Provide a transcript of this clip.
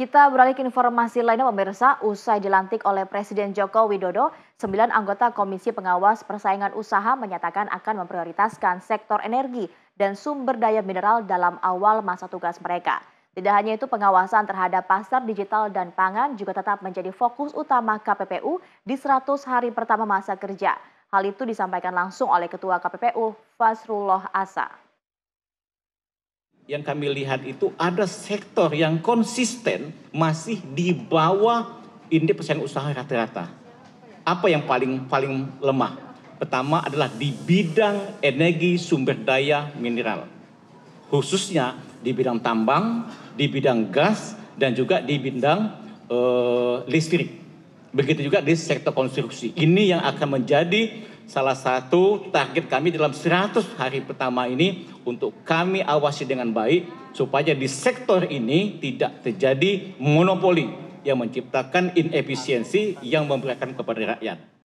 Kita beralih ke informasi lainnya pemirsa, usai dilantik oleh Presiden Joko Widodo, sembilan anggota Komisi Pengawas Persaingan Usaha menyatakan akan memprioritaskan sektor energi dan sumber daya mineral dalam awal masa tugas mereka. Tidak hanya itu, pengawasan terhadap pasar digital dan pangan juga tetap menjadi fokus utama KPPU di 100 hari pertama masa kerja. Hal itu disampaikan langsung oleh Ketua KPPU Fasrullah Asa yang kami lihat itu ada sektor yang konsisten masih di bawah indeks persaingan usaha rata-rata. Apa yang paling paling lemah? Pertama adalah di bidang energi sumber daya mineral. Khususnya di bidang tambang, di bidang gas dan juga di bidang uh, listrik. Begitu juga di sektor konstruksi. Ini yang akan menjadi salah satu target kami dalam 100 hari pertama ini untuk kami awasi dengan baik supaya di sektor ini tidak terjadi monopoli yang menciptakan inefisiensi yang memberikan kepada rakyat.